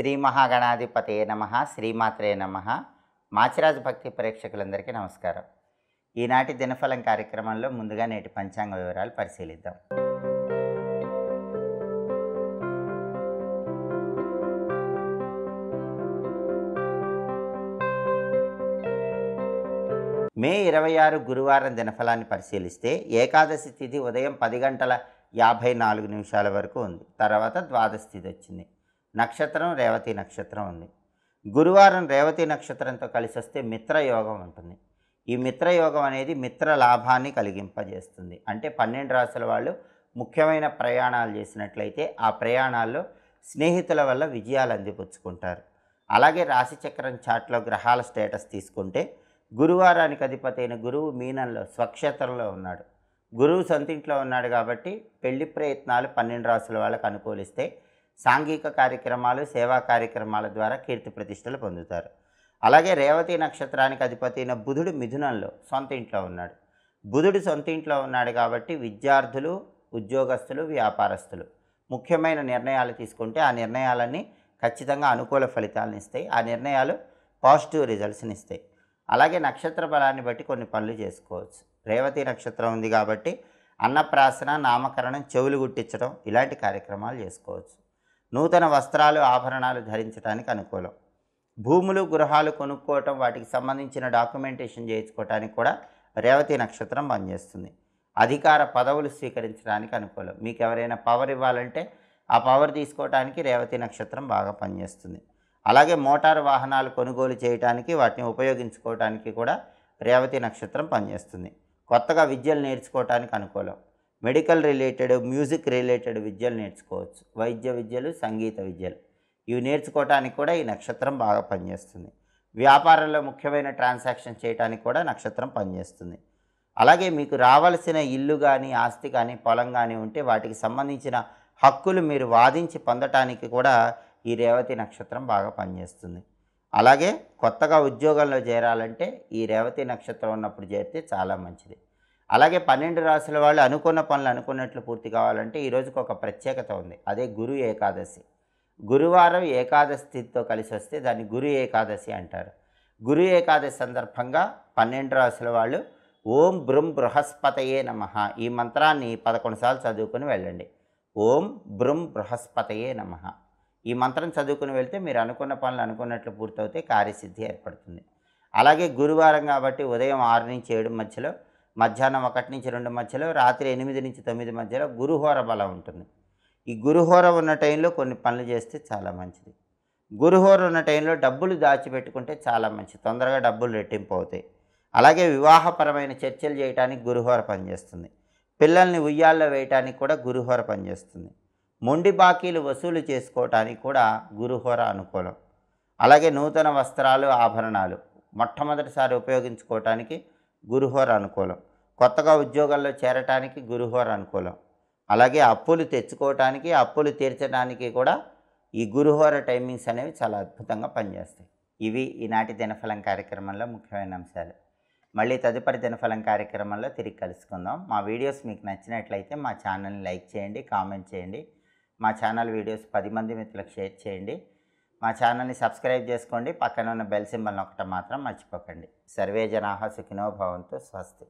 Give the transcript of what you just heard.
శ్రీ మహాగణాధిపతే నమ శ్రీమాత్రే నమ మాచిరాజు భక్తి ప్రేక్షకులందరికీ నమస్కారం ఈనాటి దినఫలం కార్యక్రమంలో ముందుగా నేటి పంచాంగ వివరాలు పరిశీలిద్దాం మే ఇరవై ఆరు గురువారం దినఫలాన్ని పరిశీలిస్తే ఏకాదశి తిథి ఉదయం పది గంటల యాభై నాలుగు నిమిషాల వరకు ఉంది తర్వాత ద్వాదశి తిథి వచ్చింది నక్షత్రం రేవతి నక్షత్రం ఉంది గురువారం రేవతి నక్షత్రంతో కలిసి వస్తే మిత్రయోగం ఉంటుంది ఈ మిత్రయోగం అనేది మిత్ర లాభాన్ని కలిగింపజేస్తుంది అంటే పన్నెండు రాసుల వాళ్ళు ముఖ్యమైన ప్రయాణాలు చేసినట్లయితే ఆ ప్రయాణాల్లో స్నేహితుల వల్ల విజయాలు అందిపుచ్చుకుంటారు అలాగే రాశిచక్రం చాట్లో గ్రహాల స్టేటస్ తీసుకుంటే గురువారానికి అధిపతి అయిన గురువు మీనంలో స్వక్షేత్రంలో ఉన్నాడు గురువు సొంతింట్లో ఉన్నాడు కాబట్టి పెళ్లి ప్రయత్నాలు పన్నెండు రాసుల వాళ్ళకు అనుకూలిస్తే సాంఘిక కార్యక్రమాలు సేవా కార్యక్రమాల ద్వారా కీర్తి ప్రతిష్టలు పొందుతారు అలాగే రేవతి నక్షత్రానికి అధిపతి అయిన బుధుడు మిథునంలో సొంత ఇంట్లో ఉన్నాడు బుధుడు సొంత ఇంట్లో ఉన్నాడు కాబట్టి విద్యార్థులు ఉద్యోగస్తులు వ్యాపారస్తులు ముఖ్యమైన నిర్ణయాలు తీసుకుంటే ఆ నిర్ణయాలన్నీ ఖచ్చితంగా అనుకూల ఫలితాలను ఇస్తాయి ఆ నిర్ణయాలు పాజిటివ్ రిజల్ట్స్ని ఇస్తాయి అలాగే నక్షత్ర బలాన్ని బట్టి కొన్ని పనులు చేసుకోవచ్చు రేవతి నక్షత్రం ఉంది కాబట్టి అన్నప్రాసన నామకరణం చెవులు గుట్టించడం ఇలాంటి కార్యక్రమాలు చేసుకోవచ్చు నూతన వస్త్రాలు ఆభరణాలు ధరించడానికి అనుకూలం భూములు గృహాలు కొనుక్కోవటం వాటికి సంబంధించిన డాక్యుమెంటేషన్ చేయించుకోవటానికి కూడా రేవతి నక్షత్రం పనిచేస్తుంది అధికార పదవులు స్వీకరించడానికి అనుకూలం మీకు ఎవరైనా పవర్ ఇవ్వాలంటే ఆ పవర్ తీసుకోవటానికి రేవతి నక్షత్రం బాగా పనిచేస్తుంది అలాగే మోటార్ వాహనాలు కొనుగోలు చేయడానికి వాటిని ఉపయోగించుకోవటానికి కూడా రేవతి నక్షత్రం పనిచేస్తుంది కొత్తగా విద్యలు నేర్చుకోవటానికి అనుకూలం మెడికల్ రిలేటెడ్ మ్యూజిక్ రిలేటెడ్ విద్యలు నేర్చుకోవచ్చు వైద్య విద్యలు సంగీత విద్యలు ఇవి నేర్చుకోవటానికి కూడా ఈ నక్షత్రం బాగా పనిచేస్తుంది వ్యాపారంలో ముఖ్యమైన ట్రాన్సాక్షన్ చేయడానికి కూడా నక్షత్రం పనిచేస్తుంది అలాగే మీకు రావాల్సిన ఇల్లు కానీ ఆస్తి కానీ పొలం కానీ ఉంటే వాటికి సంబంధించిన హక్కులు మీరు వాదించి పొందటానికి కూడా ఈ రేవతి నక్షత్రం బాగా పనిచేస్తుంది అలాగే కొత్తగా ఉద్యోగంలో చేరాలంటే ఈ రేవతి నక్షత్రం ఉన్నప్పుడు చేరితే చాలా మంచిది అలాగే పన్నెండు రాసుల వాళ్ళు అనుకున్న పనులు అనుకున్నట్లు పూర్తి కావాలంటే ఈరోజుకు ఒక ప్రత్యేకత ఉంది అదే గురు ఏకాదశి గురువారం ఏకాదశి స్థితితో కలిసి వస్తే దాన్ని గురు ఏకాదశి అంటారు గురు ఏకాదశి సందర్భంగా పన్నెండు రాసుల వాళ్ళు ఓం బృం బృహస్పతయే నమ ఈ మంత్రాన్ని పదకొండు సార్లు చదువుకుని వెళ్ళండి ఓం బృం బృహస్పతయే నమ ఈ మంత్రం చదువుకుని వెళ్తే మీరు అనుకున్న పనులు అనుకున్నట్లు పూర్తవుతే కార్యసిద్ధి ఏర్పడుతుంది అలాగే గురువారం కాబట్టి ఉదయం ఆరు నుంచి ఏడు మధ్యలో మధ్యాహ్నం ఒకటి నుంచి రెండు మధ్యలో రాత్రి ఎనిమిది నుంచి తొమ్మిది మధ్యలో గురుహోర బలం ఉంటుంది ఈ గురుహోర ఉన్న టైంలో కొన్ని పనులు చేస్తే చాలా మంచిది గురుహోర ఉన్న టైంలో డబ్బులు దాచిపెట్టుకుంటే చాలా మంచిది తొందరగా డబ్బులు రెట్టింపు అవుతాయి అలాగే వివాహపరమైన చర్చలు చేయడానికి గురుహోర పనిచేస్తుంది పిల్లల్ని ఉయ్యాల్లో వేయటానికి కూడా గురుహోర పనిచేస్తుంది మొండి బాకీలు వసూలు చేసుకోవటానికి కూడా గురుహోర అనుకూలం అలాగే నూతన వస్త్రాలు ఆభరణాలు మొట్టమొదటిసారి ఉపయోగించుకోవటానికి గురుహోర అనుకూలం కొత్తగా ఉద్యోగాల్లో చేరటానికి గురుహోర అనుకూలం అలాగే అప్పులు తెచ్చుకోవటానికి అప్పులు తీర్చడానికి కూడా ఈ గురుహోర టైమింగ్స్ అనేవి చాలా అద్భుతంగా పనిచేస్తాయి ఇవి ఈనాటి దినఫలం కార్యక్రమంలో ముఖ్యమైన అంశాలు మళ్ళీ తదుపరి దినఫలం కార్యక్రమంలో తిరిగి కలుసుకుందాం మా వీడియోస్ మీకు నచ్చినట్లయితే మా ఛానల్ని లైక్ చేయండి కామెంట్ చేయండి మా ఛానల్ వీడియోస్ పది మంది మిత్రులకు షేర్ చేయండి మా ఛానల్ని సబ్స్క్రైబ్ చేసుకోండి పక్కన ఉన్న బెల్ సింబల్ ఒకటి మాత్రం మర్చిపోకండి సర్వే జనాహ సుఖినో స్వస్తి